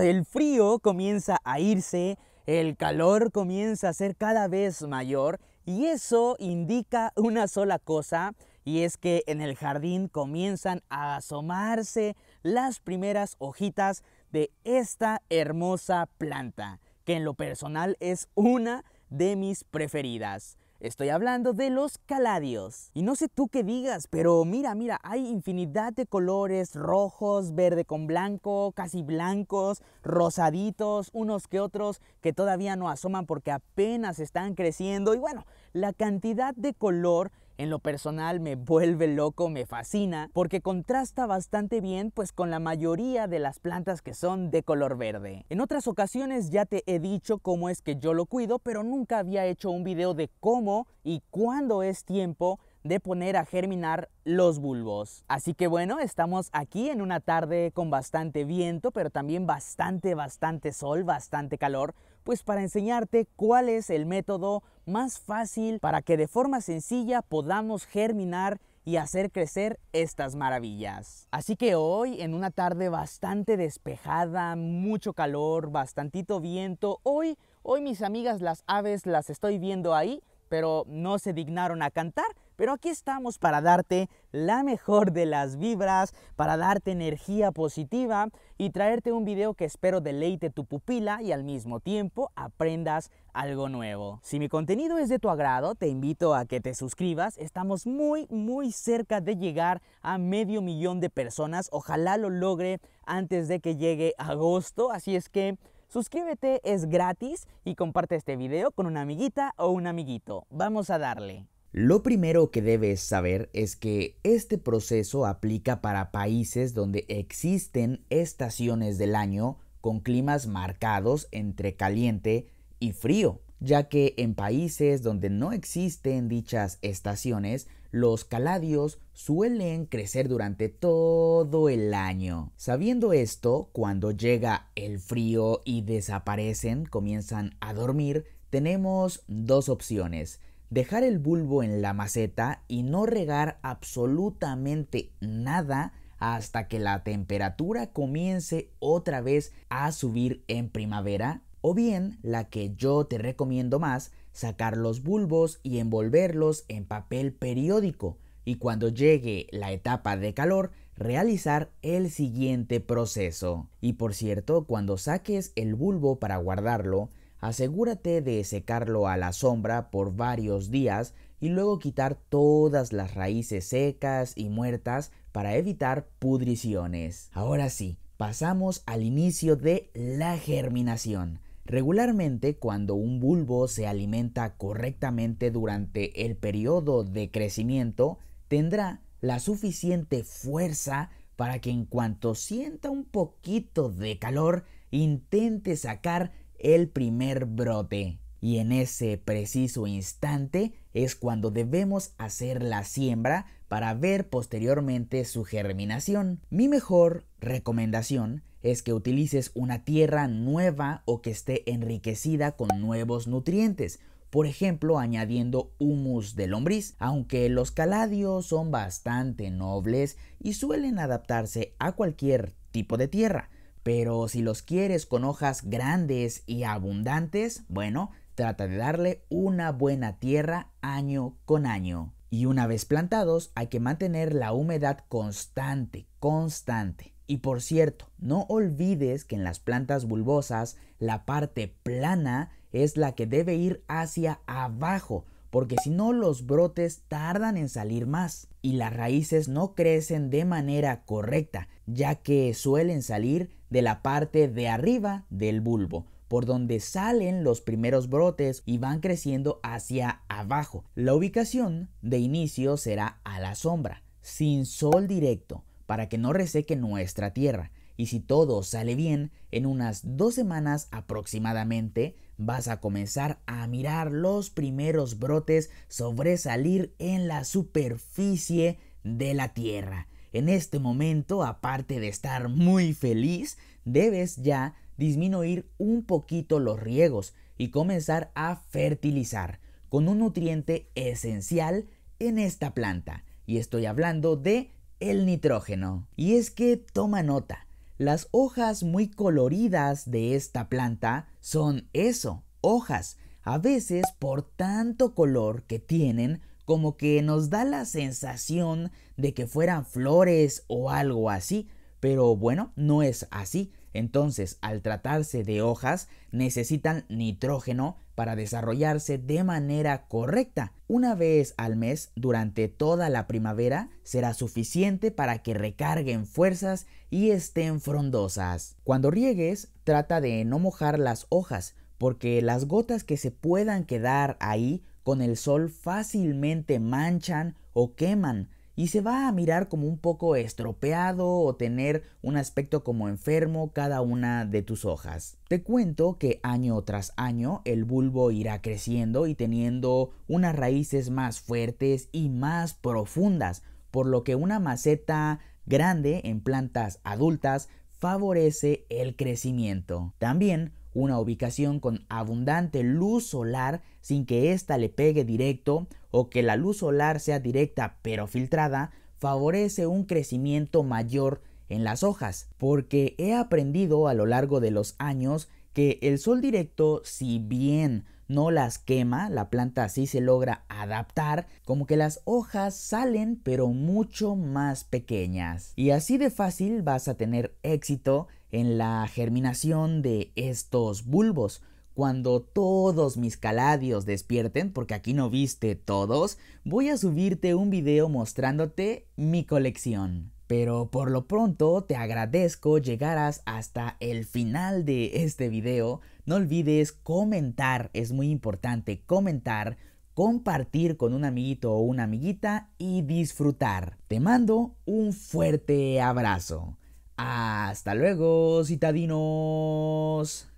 el frío comienza a irse, el calor comienza a ser cada vez mayor y eso indica una sola cosa y es que en el jardín comienzan a asomarse las primeras hojitas de esta hermosa planta que en lo personal es una de mis preferidas. Estoy hablando de los caladios. Y no sé tú qué digas, pero mira, mira, hay infinidad de colores, rojos, verde con blanco, casi blancos, rosaditos, unos que otros que todavía no asoman porque apenas están creciendo. Y bueno, la cantidad de color en lo personal me vuelve loco, me fascina, porque contrasta bastante bien pues con la mayoría de las plantas que son de color verde. En otras ocasiones ya te he dicho cómo es que yo lo cuido, pero nunca había hecho un video de cómo y cuándo es tiempo de poner a germinar los bulbos. Así que bueno, estamos aquí en una tarde con bastante viento, pero también bastante, bastante sol, bastante calor, pues para enseñarte cuál es el método más fácil para que de forma sencilla podamos germinar y hacer crecer estas maravillas. Así que hoy, en una tarde bastante despejada, mucho calor, bastantito viento, hoy, hoy mis amigas las aves las estoy viendo ahí, pero no se dignaron a cantar, pero aquí estamos para darte la mejor de las vibras, para darte energía positiva y traerte un video que espero deleite tu pupila y al mismo tiempo aprendas algo nuevo. Si mi contenido es de tu agrado, te invito a que te suscribas. Estamos muy, muy cerca de llegar a medio millón de personas. Ojalá lo logre antes de que llegue agosto. Así es que... Suscríbete, es gratis y comparte este video con una amiguita o un amiguito. Vamos a darle. Lo primero que debes saber es que este proceso aplica para países donde existen estaciones del año con climas marcados entre caliente y frío, ya que en países donde no existen dichas estaciones, los caladios suelen crecer durante todo el año. Sabiendo esto, cuando llega el frío y desaparecen, comienzan a dormir, tenemos dos opciones Dejar el bulbo en la maceta y no regar absolutamente nada hasta que la temperatura comience otra vez a subir en primavera. O bien, la que yo te recomiendo más, sacar los bulbos y envolverlos en papel periódico y cuando llegue la etapa de calor realizar el siguiente proceso. Y por cierto, cuando saques el bulbo para guardarlo, Asegúrate de secarlo a la sombra por varios días y luego quitar todas las raíces secas y muertas para evitar pudriciones. Ahora sí, pasamos al inicio de la germinación. Regularmente cuando un bulbo se alimenta correctamente durante el periodo de crecimiento, tendrá la suficiente fuerza para que en cuanto sienta un poquito de calor, intente sacar el primer brote. Y en ese preciso instante es cuando debemos hacer la siembra para ver posteriormente su germinación. Mi mejor recomendación es que utilices una tierra nueva o que esté enriquecida con nuevos nutrientes, por ejemplo añadiendo humus de lombriz, aunque los caladios son bastante nobles y suelen adaptarse a cualquier tipo de tierra. Pero si los quieres con hojas grandes y abundantes, bueno, trata de darle una buena tierra año con año. Y una vez plantados hay que mantener la humedad constante, constante. Y por cierto, no olvides que en las plantas bulbosas la parte plana es la que debe ir hacia abajo, porque si no los brotes tardan en salir más y las raíces no crecen de manera correcta, ya que suelen salir de la parte de arriba del bulbo, por donde salen los primeros brotes y van creciendo hacia abajo. La ubicación de inicio será a la sombra, sin sol directo, para que no reseque nuestra tierra. Y si todo sale bien, en unas dos semanas aproximadamente vas a comenzar a mirar los primeros brotes sobresalir en la superficie de la Tierra. En este momento, aparte de estar muy feliz, debes ya disminuir un poquito los riegos y comenzar a fertilizar con un nutriente esencial en esta planta. Y estoy hablando de el nitrógeno. Y es que toma nota, las hojas muy coloridas de esta planta son eso, hojas, a veces por tanto color que tienen como que nos da la sensación de que fueran flores o algo así, pero bueno, no es así. Entonces, al tratarse de hojas, necesitan nitrógeno para desarrollarse de manera correcta. Una vez al mes durante toda la primavera será suficiente para que recarguen fuerzas y estén frondosas. Cuando riegues, trata de no mojar las hojas, porque las gotas que se puedan quedar ahí con el sol fácilmente manchan o queman y se va a mirar como un poco estropeado o tener un aspecto como enfermo cada una de tus hojas. Te cuento que año tras año el bulbo irá creciendo y teniendo unas raíces más fuertes y más profundas, por lo que una maceta grande en plantas adultas favorece el crecimiento. También una ubicación con abundante luz solar sin que ésta le pegue directo o que la luz solar sea directa pero filtrada favorece un crecimiento mayor en las hojas, porque he aprendido a lo largo de los años que el sol directo, si bien no las quema, la planta así se logra adaptar, como que las hojas salen pero mucho más pequeñas. Y así de fácil vas a tener éxito en la germinación de estos bulbos. Cuando todos mis caladios despierten, porque aquí no viste todos, voy a subirte un video mostrándote mi colección. Pero por lo pronto te agradezco llegaras hasta el final de este video. No olvides comentar, es muy importante comentar, compartir con un amiguito o una amiguita y disfrutar. Te mando un fuerte abrazo. Hasta luego, citadinos.